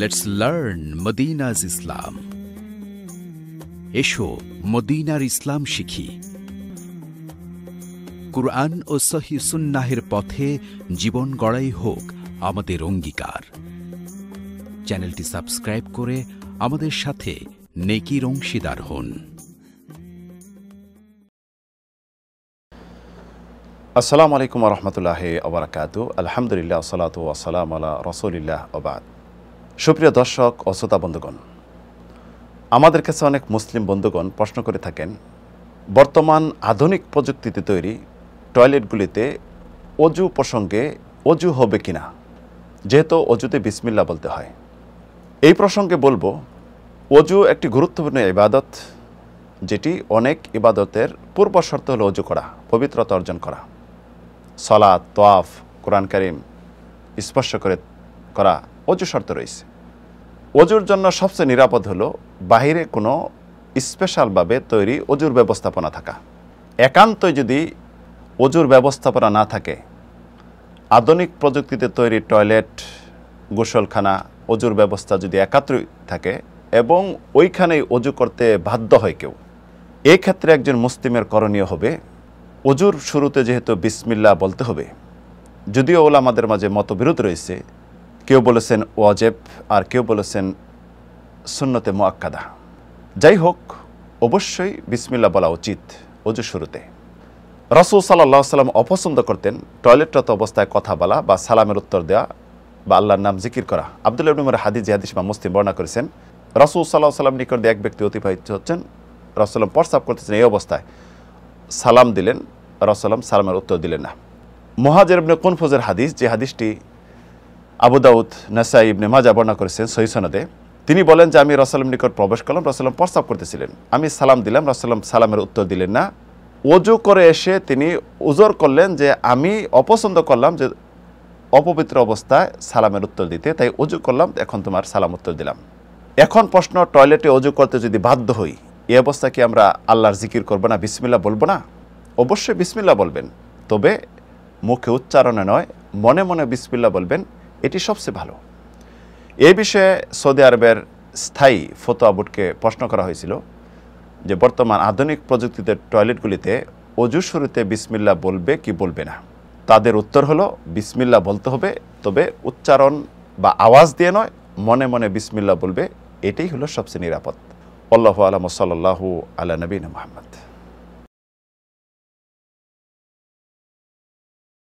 let's learn মদিনাজ ইসলাম এসো মদিনার ইসলাম শিখি কুরআন ও সহি সুন্নাহের পথে জীবন গড়াই হোক আমাদের অঙ্গীকার চ্যানেলটি সাবস্ক্রাইব করে আমাদের সাথে নেকির অংশীদার হন আসসালামু আলাইকুম রহমতুল্লাহ আবরাকাত আলহামদুলিল্লাহ সালাত ওয়াসালাম আলা রসুলিল্লাহ আবাদ সুপ্রিয় দর্শক ও শ্রোতা বন্ধুগণ আমাদের কাছে অনেক মুসলিম বন্ধুগণ প্রশ্ন করে থাকেন বর্তমান আধুনিক প্রযুক্তিতে তৈরি টয়লেটগুলিতে অজু প্রসঙ্গে অজু হবে কিনা যেহেতু অজুতে বিসমিল্লা বলতে হয় এই প্রসঙ্গে বলবো অজু একটি গুরুত্বপূর্ণ ইবাদত যেটি অনেক ইবাদতের পূর্ব শর্ত হল অজু করা পবিত্রতা অর্জন করা সলা তোয়াফ কোরআন করিম স্পর্শ করে করা অজু শর্ত রয়েছে অজুর জন্য সবচেয়ে নিরাপদ হলো বাহিরে কোনো স্পেশালভাবে তৈরি অজুর ব্যবস্থাপনা থাকা একান্তই যদি অজুর ব্যবস্থাপনা না থাকে আধুনিক প্রযুক্তিতে তৈরি টয়লেট গোসলখানা অজুর ব্যবস্থা যদি একাত্রই থাকে এবং ওইখানেই অজু করতে বাধ্য হয় কেউ ক্ষেত্রে একজন মুসলিমের করণীয় হবে অজুর শুরুতে যেহেতু বিসমিল্লা বলতে হবে যদিও ওলা আমাদের মাঝে মতবিরোধ রয়েছে কেউ বলেছেন ওয়াজেব আর কেউ বলেছেন সুন্নতে মোয়াক্কাদা যাই হোক অবশ্যই বিসমিল্লা বলা উচিত অজু শুরুতে রসুল সাল্লাহ সাল্লাম অপছন্দ করতেন টয়লেটরত অবস্থায় কথা বলা বা সালামের উত্তর দেওয়া বা আল্লাহর নাম জিকির করা আব্দুল ইবনুমর হাদি জিহাদিস বা মুসলিম বর্ণনা করেছেন রসুল সাল্লাহ সাল্লাম নিকট এক ব্যক্তি অতিবাহিত হচ্ছেন রসলাম প্রস্তাব করতেছেন এই অবস্থায় সালাম দিলেন রসলাম সালামের উত্তর দিলেন না মহাজের কোন ফোজের হাদিস যে হাদিসটি আবুদাউদ নাসাই ইবনে মাজা বর্ণনা করেছেন সহি সনদে তিনি বলেন যে আমি রসালাম নিকট প্রবেশ করলাম রসালাম প্রস্তাব করতেছিলেন আমি সালাম দিলাম রসালাম সালামের উত্তর দিলেন না অজু করে এসে তিনি উজোর করলেন যে আমি অপছন্দ করলাম যে অপবিত্র অবস্থায় সালামের উত্তর দিতে তাই অজু করলাম এখন তোমার সালাম উত্তর দিলাম এখন প্রশ্ন টয়লেটে অজু করতে যদি বাধ্য হই এ অবস্থা কি আমরা আল্লাহর জিকির করব না বিসমিল্লা বলবো না অবশ্যই বিসমিল্লা বলবেন তবে মুখে উচ্চারণে নয় মনে মনে বিসমিল্লা বলবেন এটি সবচেয়ে ভালো এ বিষয়ে সৌদি আরবের স্থায়ী ফতোয়া বোর্ডকে প্রশ্ন করা হয়েছিল যে বর্তমান আধুনিক প্রযুক্তিতে টয়লেটগুলিতে অজু শুরুতে বিসমিল্লা বলবে কি বলবে না তাদের উত্তর হলো বিসমিল্লা বলতে হবে তবে উচ্চারণ বা আওয়াজ দিয়ে নয় মনে মনে বিসমিল্লা বলবে এটাই হলো সবচেয়ে নিরাপদ অল্লাহ আলম সাল্লাহ আলা নবীন মোহাম্মদ